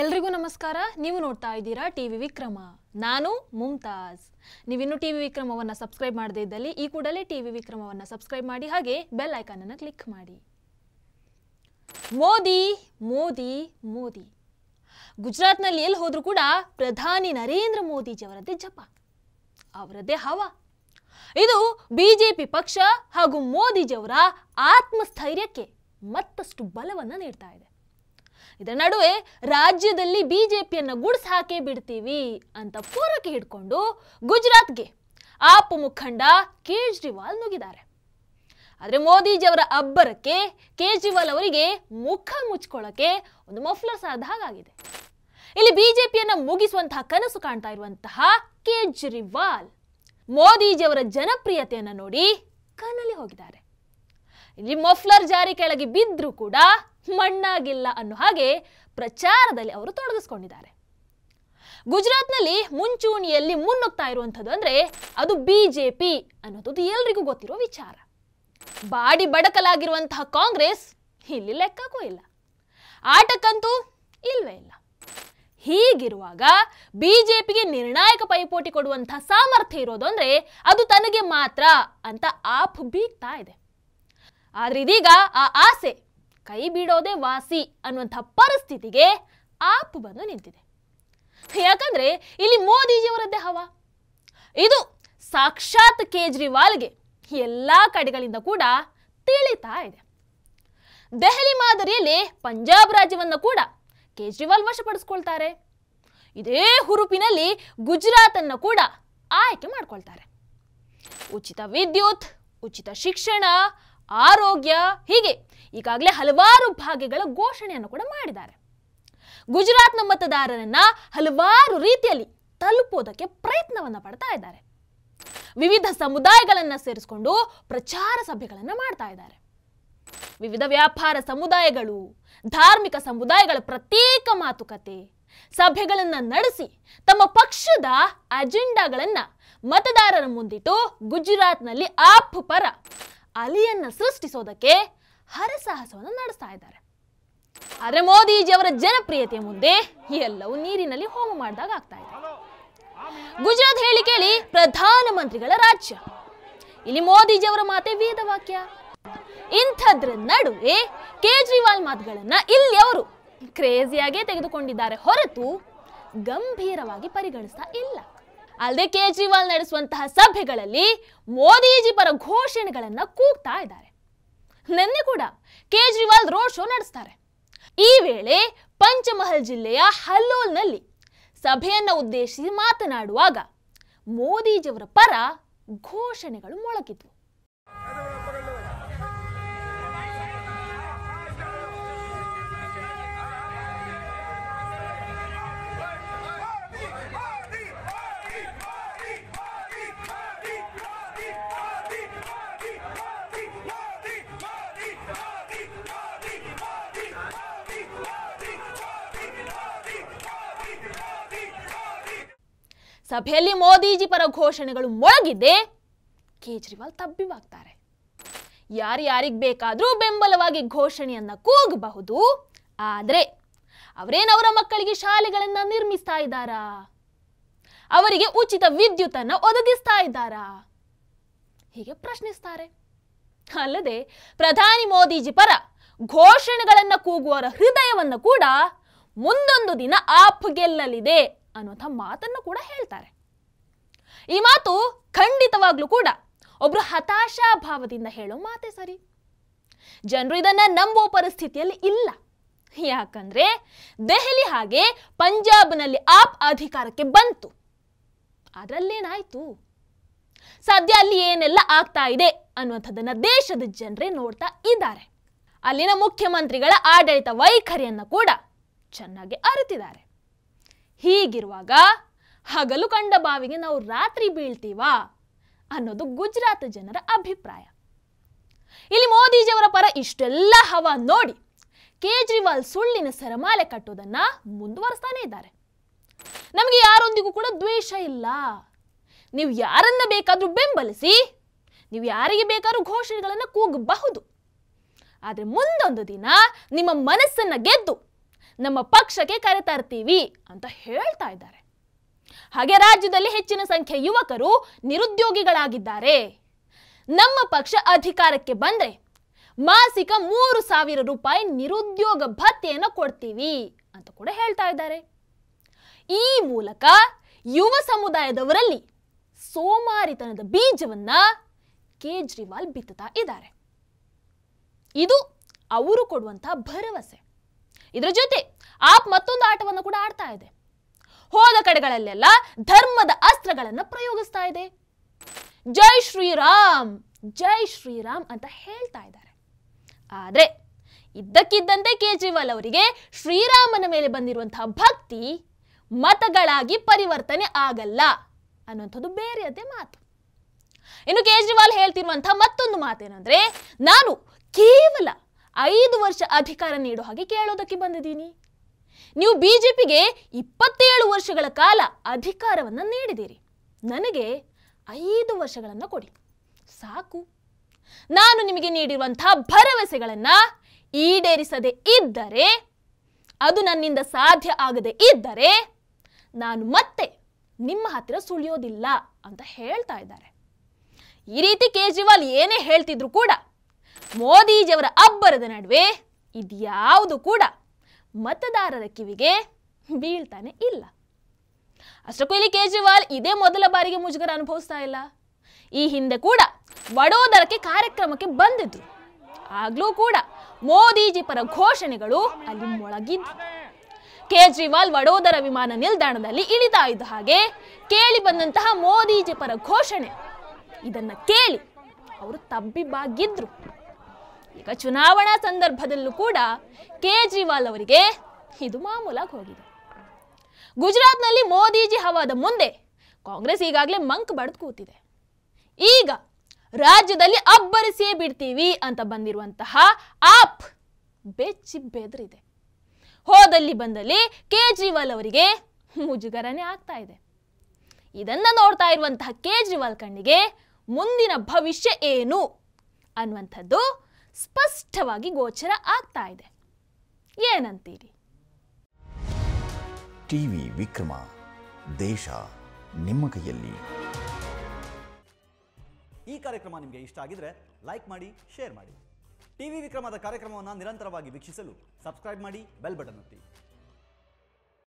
ಎಲ್ರಿಗೂ ನಮಸ್ಕಾರ ನೀವು ನೋಡ್ತಾ ಇದ್ದೀರಾ ಟಿ ವಿ ವಿಕ್ರಮ ನಾನು ಮುಮ್ತಾಜ್ ನೀವಿನ್ನು ಟಿ ವಿ ವಿಕ್ರಮವನ್ನು ಸಬ್ಸ್ಕ್ರೈಬ್ ಮಾಡದೇ ಇದ್ದಲ್ಲಿ ಈ ಕೂಡಲೇ ಟಿ ವಿ ವಿಕ್ರಮವನ್ನು ಸಬ್ಸ್ಕ್ರೈಬ್ ಮಾಡಿ ಹಾಗೆ ಬೆಲ್ ಅನ್ನು ಕ್ಲಿಕ್ ಮಾಡಿ ಮೋದಿ ಮೋದಿ ಮೋದಿ ಗುಜರಾತ್ನಲ್ಲಿ ಎಲ್ಲಿ ಹೋದರೂ ಕೂಡ ಪ್ರಧಾನಿ ನರೇಂದ್ರ ಮೋದಿಜಿಯವರದ್ದೇ ಜಪ ಅವರದ್ದೇ ಹವ ಇದು ಬಿಜೆಪಿ ಪಕ್ಷ ಹಾಗೂ ಮೋದಿಜಿಯವರ ಆತ್ಮಸ್ಥೈರ್ಯಕ್ಕೆ ಮತ್ತಷ್ಟು ಬಲವನ್ನು ನೀಡ್ತಾ ಇದೆ ಇದರ ನಡುವೆ ರಾಜ್ಯದಲ್ಲಿ ಬಿಜೆಪಿಯನ್ನು ಗುಡ್ಸ್ ಹಾಕೇ ಬಿಡ್ತೀವಿ ಅಂತ ಪೂರಕ ಹಿಡ್ಕೊಂಡು ಗುಜರಾತ್ಗೆ ಆಪ್ ಮುಖಂಡ ಕೇಜ್ರಿವಾಲ್ ನುಗ್ಗಿದ್ದಾರೆ ಆದರೆ ಮೋದಿಜಿಯವರ ಅಬ್ಬರಕ್ಕೆ ಕೇಜ್ರಿವಾಲ್ ಅವರಿಗೆ ಮುಖ ಮುಚ್ಕೊಳ್ಳೋಕ್ಕೆ ಒಂದು ಮಫ್ಲರ್ ಸಾಧ ಹಾಗಾಗಿದೆ ಇಲ್ಲಿ ಬಿಜೆಪಿಯನ್ನು ಮುಗಿಸುವಂತಹ ಕನಸು ಕಾಣ್ತಾ ಇರುವಂತಹ ಕೇಜ್ರಿವಾಲ್ ಮೋದಿಜಿಯವರ ಜನಪ್ರಿಯತೆಯನ್ನು ನೋಡಿ ಕನಲಿ ಹೋಗಿದ್ದಾರೆ ಇಲ್ಲಿ ಮಫ್ಲರ್ ಜಾರಿ ಕೆಳಗೆ ಬಿದ್ದರೂ ಕೂಡ ಮಣ್ಣಾಗಿಲ್ಲ ಅನ್ನೋ ಹಾಗೆ ಪ್ರಚಾರದಲ್ಲಿ ಅವರು ತೊಡಗಿಸ್ಕೊಂಡಿದ್ದಾರೆ ಗುಜರಾತ್ನಲ್ಲಿ ಮುಂಚೂಣಿಯಲ್ಲಿ ಮುನ್ನುಗ್ತಾ ಇರುವಂಥದ್ದು ಅಂದರೆ ಅದು ಬಿ ಜೆ ಪಿ ಅನ್ನೋದು ಎಲ್ರಿಗೂ ಗೊತ್ತಿರೋ ವಿಚಾರ ಬಾಡಿ ಬಡಕಲಾಗಿರುವಂತಹ ಕಾಂಗ್ರೆಸ್ ಇಲ್ಲಿ ಲೆಕ್ಕಕ್ಕೂ ಇಲ್ಲ ಆಟಕ್ಕಂತೂ ಇಲ್ವೇ ಇಲ್ಲ ಹೀಗಿರುವಾಗ ಬಿ ಜೆ ನಿರ್ಣಾಯಕ ಪೈಪೋಟಿ ಕೊಡುವಂತಹ ಸಾಮರ್ಥ್ಯ ಇರೋದು ಅಂದರೆ ಅದು ತನಗೆ ಮಾತ್ರ ಅಂತ ಆಪ್ ಬೀಗ್ತಾ ಇದೆ ಆದ್ರೆ ಇದೀಗ ಆ ಆಸೆ ಕೈ ಬಿಡೋದೇ ವಾಸಿ ಅನ್ನುವಂಥ ಪರಿಸ್ಥಿತಿಗೆ ಆಪ್ ಬಂದು ನಿಂತಿದೆ ಯಾಕಂದ್ರೆ ಇಲ್ಲಿ ಮೋದಿಜಿಯವರದ್ದೇ ಹವಾ ಇದು ಸಾಕ್ಷಾತ್ ಕೇಜ್ರಿವಾಲ್ಗೆ ಎಲ್ಲ ಕಡೆಗಳಿಂದ ಕೂಡ ತಿಳಿತಾ ಇದೆ ದೆಹಲಿ ಮಾದರಿಯಲ್ಲಿ ಪಂಜಾಬ್ ರಾಜ್ಯವನ್ನು ಕೂಡ ಕೇಜ್ರಿವಾಲ್ ವಶಪಡಿಸ್ಕೊಳ್ತಾರೆ ಇದೇ ಹುರುಪಿನಲ್ಲಿ ಗುಜರಾತ್ ಅನ್ನು ಕೂಡ ಆಯ್ಕೆ ಮಾಡ್ಕೊಳ್ತಾರೆ ಉಚಿತ ವಿದ್ಯುತ್ ಉಚಿತ ಶಿಕ್ಷಣ ಆರೋಗ್ಯ ಹೀಗೆ ಈಗಾಗಲೇ ಹಲವಾರು ಭಾಗಗಳ ಘೋಷಣೆಯನ್ನು ಕೂಡ ಮಾಡಿದ್ದಾರೆ ಗುಜರಾತ್ನ ಮತದಾರರನ್ನ ಹಲವಾರು ರೀತಿಯಲ್ಲಿ ತಲುಪೋದಕ್ಕೆ ಪ್ರಯತ್ನವನ್ನು ಪಡ್ತಾ ಇದ್ದಾರೆ ವಿವಿಧ ಸಮುದಾಯಗಳನ್ನು ಸೇರಿಸಿಕೊಂಡು ಪ್ರಚಾರ ಸಭೆಗಳನ್ನು ಮಾಡ್ತಾ ಇದ್ದಾರೆ ವಿವಿಧ ವ್ಯಾಪಾರ ಸಮುದಾಯಗಳು ಧಾರ್ಮಿಕ ಸಮುದಾಯಗಳ ಪ್ರತ್ಯೇಕ ಮಾತುಕತೆ ಸಭೆಗಳನ್ನು ನಡೆಸಿ ತಮ್ಮ ಪಕ್ಷದ ಅಜೆಂಡಾಗಳನ್ನ ಮತದಾರರ ಮುಂದಿಟ್ಟು ಗುಜರಾತ್ನಲ್ಲಿ ಆಪ್ ಪರ ಅಲಿಯನ್ನು ಸೃಷ್ಟಿಸೋದಕ್ಕೆ ಹರಸಾಹಸವನ್ನು ನಡೆಸ್ತಾ ಇದ್ದಾರೆ ಆದರೆ ಮೋದಿಜಿಯವರ ಜನಪ್ರಿಯತೆ ಮುಂದೆ ಎಲ್ಲವೂ ನೀರಿನಲ್ಲಿ ಹೋಮ ಮಾಡಿದಾಗ ಆಗ್ತಾ ಇದೆ ಗುಜರಾತ್ ಹೇಳಿ ಪ್ರಧಾನ ಪ್ರಧಾನಮಂತ್ರಿಗಳ ರಾಜ್ಯ ಇಲ್ಲಿ ಮೋದಿಜಿಯವರ ಮಾತೆ ವೇದ ವಾಕ್ಯ ಇಂಥದ್ರ ನಡುವೆ ಕೇಜ್ರಿವಾಲ್ ಮಾತುಗಳನ್ನ ಇಲ್ಲಿ ಅವರು ಕ್ರೇಜಿಯಾಗೇ ತೆಗೆದುಕೊಂಡಿದ್ದಾರೆ ಹೊರತು ಗಂಭೀರವಾಗಿ ಪರಿಗಣಿಸ್ತಾ ಇಲ್ಲ ಅಲ್ಲದೆ ಕೇಜ್ರಿವಾಲ್ ನಡೆಸುವಂತಹ ಸಭೆಗಳಲ್ಲಿ ಮೋದಿಜಿ ಪರ ಘೋಷಣೆಗಳನ್ನ ಕೂಗ್ತಾ ಇದ್ದಾರೆ ನಿನ್ನೆ ಕೂಡ ಕೇಜ್ರಿವಾಲ್ ರೋಡ್ ಶೋ ನಡೆಸ್ತಾರೆ ಈ ವೇಳೆ ಪಂಚಮಹಲ್ ಜಿಲ್ಲೆಯ ಹಲ್ಲೋಲ್ನಲ್ಲಿ ಸಭೆಯನ್ನು ಉದ್ದೇಶಿಸಿ ಮಾತನಾಡುವಾಗ ಮೋದಿಜಿಯವರ ಪರ ಘೋಷಣೆಗಳು ಮೊಳಗಿದ್ವು ಸಭೆಯಲ್ಲಿ ಮೋದಿಜಿ ಪರ ಘೋಷಣೆಗಳು ಮೊಳಗಿದೆ ಕೇಜ್ರಿವಾಲ್ ತಬ್ಬಿವಾಗ್ತಾರೆ ಯಾರ್ಯಾರಿಗೆ ಬೇಕಾದರೂ ಬೆಂಬಲವಾಗಿ ಘೋಷಣೆಯನ್ನು ಕೂಗಬಹುದು ಆದರೆ ಅವರೇನವರ ಮಕ್ಕಳಿಗೆ ಶಾಲೆಗಳನ್ನು ನಿರ್ಮಿಸ್ತಾ ಇದ್ದಾರಾ ಅವರಿಗೆ ಉಚಿತ ವಿದ್ಯುತ್ತನ್ನು ಒದಗಿಸ್ತಾ ಇದ್ದಾರಾ ಹೀಗೆ ಪ್ರಶ್ನಿಸ್ತಾರೆ ಅಲ್ಲದೆ ಪ್ರಧಾನಿ ಮೋದಿಜಿ ಪರ ಘೋಷಣೆಗಳನ್ನು ಕೂಗುವವರ ಹೃದಯವನ್ನು ಕೂಡ ಮುಂದೊಂದು ದಿನ ಆಪ್ ಗೆಲ್ಲಲಿದೆ ಅನ್ನುವಂಥ ಮಾತನ್ನು ಕೂಡ ಹೇಳ್ತಾರೆ ಈ ಮಾತು ಖಂಡಿತವಾಗ್ಲೂ ಕೂಡ ಒಬ್ರು ಹತಾಶಾ ಭಾವದಿಂದ ಹೇಳೋ ಮಾತೇ ಸರಿ ಜನರು ಇದನ್ನ ನಂಬೋ ಪರಿಸ್ಥಿತಿಯಲ್ಲಿ ಇಲ್ಲ ಯಾಕಂದ್ರೆ ದೆಹಲಿ ಹಾಗೆ ಪಂಜಾಬ್ನಲ್ಲಿ ಆಪ್ ಅಧಿಕಾರಕ್ಕೆ ಬಂತು ಅದರಲ್ಲೇನಾಯ್ತು ಸದ್ಯ ಅಲ್ಲಿ ಏನೆಲ್ಲ ಆಗ್ತಾ ಇದೆ ಅನ್ನುವಂಥದ್ದನ್ನ ದೇಶದ ಜನರೇ ನೋಡ್ತಾ ಇದ್ದಾರೆ ಅಲ್ಲಿನ ಮುಖ್ಯಮಂತ್ರಿಗಳ ಆಡಳಿತ ವೈಖರಿಯನ್ನು ಕೂಡ ಚೆನ್ನಾಗಿ ಅರಿತಿದ್ದಾರೆ ಹೀಗಿರುವಾಗ ಹಗಲು ಕಂಡ ಬಾವಿಗೆ ನಾವು ರಾತ್ರಿ ಬೀಳ್ತೀವಾ ಅನ್ನೋದು ಗುಜರಾತ್ ಜನರ ಅಭಿಪ್ರಾಯ ಇಲ್ಲಿ ಮೋದಿಜಿಯವರ ಪರ ಇಷ್ಟೆಲ್ಲ ಹವ ನೋಡಿ ಕೇಜ್ರಿವಾಲ್ ಸುಳ್ಳಿನ ಸರಮಾಲೆ ಕಟ್ಟೋದನ್ನ ಮುಂದುವರೆಸ್ತಾನೆ ಇದ್ದಾರೆ ನಮಗೆ ಯಾರೊಂದಿಗೂ ಕೂಡ ದ್ವೇಷ ಇಲ್ಲ ನೀವು ಯಾರನ್ನ ಬೇಕಾದರೂ ಬೆಂಬಲಿಸಿ ನೀವು ಯಾರಿಗೆ ಬೇಕಾದರೂ ಘೋಷಣೆಗಳನ್ನು ಕೂಗಬಹುದು ಆದರೆ ಮುಂದೊಂದು ದಿನ ನಿಮ್ಮ ಮನಸ್ಸನ್ನ ಗೆದ್ದು ನಮ್ಮ ಪಕ್ಷಕ್ಕೆ ಕರೆತರ್ತೀವಿ ಅಂತ ಹೇಳ್ತಾ ಇದ್ದಾರೆ ಹಾಗೆ ರಾಜ್ಯದಲ್ಲಿ ಹೆಚ್ಚಿನ ಸಂಖ್ಯೆ ಯುವಕರು ನಿರುದ್ಯೋಗಿಗಳಾಗಿದ್ದಾರೆ ನಮ್ಮ ಪಕ್ಷ ಅಧಿಕಾರಕ್ಕೆ ಬಂದ್ರೆ ಮಾಸಿಕ ಮೂರು ಸಾವಿರ ರೂಪಾಯಿ ನಿರುದ್ಯೋಗ ಭತ್ಯೆಯನ್ನು ಕೊಡ್ತೀವಿ ಅಂತ ಕೂಡ ಹೇಳ್ತಾ ಇದ್ದಾರೆ ಈ ಮೂಲಕ ಯುವ ಸಮುದಾಯದವರಲ್ಲಿ ಸೋಮಾರಿತನದ ಬೀಜವನ್ನ ಕೇಜ್ರಿವಾಲ್ ಬಿತ್ತುತ್ತಾ ಇದ್ದಾರೆ ಇದು ಅವರು ಕೊಡುವಂತಹ ಭರವಸೆ ಇದರ ಜೊತೆ ಆಪ್ ಮತ್ತೊಂದು ಆಟವನ್ನು ಕೂಡ ಆಡ್ತಾ ಇದೆ ಹೋದ ಕಡೆಗಳಲ್ಲೆಲ್ಲ ಧರ್ಮದ ಅಸ್ತ್ರಗಳನ್ನು ಪ್ರಯೋಗಿಸ್ತಾ ಇದೆ ಜೈ ಶ್ರೀರಾಮ್ ಜೈ ಶ್ರೀರಾಮ್ ಅಂತ ಹೇಳ್ತಾ ಇದ್ದಾರೆ ಆದರೆ ಇದ್ದಕ್ಕಿದ್ದಂತೆ ಕೇಜ್ರಿವಾಲ್ ಅವರಿಗೆ ಶ್ರೀರಾಮನ ಮೇಲೆ ಬಂದಿರುವಂತಹ ಭಕ್ತಿ ಮತಗಳಾಗಿ ಪರಿವರ್ತನೆ ಆಗಲ್ಲ ಅನ್ನುವಂಥದ್ದು ಬೇರೆಯದೇ ಮಾತು ಇನ್ನು ಕೇಜ್ರಿವಾಲ್ ಹೇಳ್ತಿರುವಂತಹ ಮತ್ತೊಂದು ಮಾತೇನಂದ್ರೆ ನಾನು ಕೇವಲ ಐದು ವರ್ಷ ಅಧಿಕಾರ ನೀಡೋ ಹಾಗೆ ಕೇಳೋದಕ್ಕೆ ಬಂದಿದ್ದೀನಿ ನೀವು ಬಿ ಜೆ ಪಿಗೆ ಇಪ್ಪತ್ತೇಳು ವರ್ಷಗಳ ಕಾಲ ಅಧಿಕಾರವನ್ನು ನೀಡಿದ್ದೀರಿ ನನಗೆ ಐದು ವರ್ಷಗಳನ್ನು ಕೊಡಿ ಸಾಕು ನಾನು ನಿಮಗೆ ನೀಡಿರುವಂತಹ ಭರವಸೆಗಳನ್ನು ಈಡೇರಿಸದೆ ಇದ್ದರೆ ಅದು ನನ್ನಿಂದ ಸಾಧ್ಯ ಆಗದೆ ಇದ್ದರೆ ನಾನು ಮತ್ತೆ ನಿಮ್ಮ ಹತ್ತಿರ ಸುಳಿಯೋದಿಲ್ಲ ಅಂತ ಹೇಳ್ತಾ ಇದ್ದಾರೆ ಈ ರೀತಿ ಕೇಜ್ರಿವಾಲ್ ಏನೇ ಹೇಳ್ತಿದ್ರು ಕೂಡ ಮೋದಿಜಿಯವರ ಅಬ್ಬರದ ನಡುವೆ ಇದ್ಯಾವುದು ಕೂಡ ಮತದಾರರ ಕಿವಿಗೆ ಬೀಳ್ತಾನೆ ಇಲ್ಲ ಅಷ್ಟಕ್ಕೂ ಇಲ್ಲಿ ಕೇಜ್ರಿವಾಲ್ ಇದೇ ಮೊದಲ ಬಾರಿಗೆ ಮುಜುಗರ ಅನುಭವಿಸ್ತಾ ಇಲ್ಲ ಈ ಹಿಂದೆ ಕೂಡ ವಡೋದರಕ್ಕೆ ಕಾರ್ಯಕ್ರಮಕ್ಕೆ ಬಂದಿದ್ರು ಆಗ್ಲೂ ಕೂಡ ಮೋದಿಜಿ ಪರ ಘೋಷಣೆಗಳು ಅಲ್ಲಿ ಮೊಳಗಿದ್ದು ಕೇಜ್ರಿವಾಲ್ ವಡೋದರ ವಿಮಾನ ನಿಲ್ದಾಣದಲ್ಲಿ ಇಳಿತಾ ಇದ್ದ ಹಾಗೆ ಕೇಳಿ ಬಂದಂತಹ ಮೋದಿಜಿ ಪರ ಘೋಷಣೆ ಇದನ್ನ ಕೇಳಿ ಅವರು ಬಾಗಿದ್ರು ಈಗ ಚುನಾವಣಾ ಸಂದರ್ಭದಲ್ಲೂ ಕೂಡ ಕೇಜ್ರಿವಾಲ್ ಅವರಿಗೆ ಇದು ಮಾಮೂಲಾಗಿ ಹೋಗಿದೆ ಗುಜರಾತ್ನಲ್ಲಿ ಮೋದಿಜಿ ಹವಾದ ಮುಂದೆ ಕಾಂಗ್ರೆಸ್ ಈಗಾಗಲೇ ಮಂಕ್ ಬಡ್ದು ಕೂತಿದೆ ಈಗ ರಾಜ್ಯದಲ್ಲಿ ಅಬ್ಬರಿಸಿಯೇ ಬಿಡ್ತೀವಿ ಅಂತ ಬಂದಿರುವಂತಹ ಆಪ್ ಬೆಚ್ಚಿ ಬೆದರಿದೆ ಹೋದಲ್ಲಿ ಬಂದಲ್ಲಿ ಕೇಜ್ರಿವಾಲ್ ಅವರಿಗೆ ಮುಜುಗರನೇ ಆಗ್ತಾ ಇದೆ ಇದನ್ನು ನೋಡ್ತಾ ಇರುವಂತಹ ಕೇಜ್ರಿವಾಲ್ ಕಣ್ಣಿಗೆ ಮುಂದಿನ ಭವಿಷ್ಯ ಏನು ಅನ್ನುವಂಥದ್ದು ಸ್ಪಷ್ಟವಾಗಿ ಗೋಚರ ಆಗ್ತಾ ಇದೆ ಏನಂತೀರಿ ಟಿವಿ ವಿಕ್ರಮ ದೇಶ ನಿಮ್ಮ ಕೈಯಲ್ಲಿ ಈ ಕಾರ್ಯಕ್ರಮ ನಿಮಗೆ ಇಷ್ಟ ಆಗಿದ್ರೆ ಲೈಕ್ ಮಾಡಿ ಶೇರ್ ಮಾಡಿ ಟಿವಿ ವಿಕ್ರಮದ ಕಾರ್ಯಕ್ರಮವನ್ನು ನಿರಂತರವಾಗಿ ವೀಕ್ಷಿಸಲು ಸಬ್ಸ್ಕ್ರೈಬ್ ಮಾಡಿ ಬೆಲ್ ಬಟನ್ ಒತ್ತಿ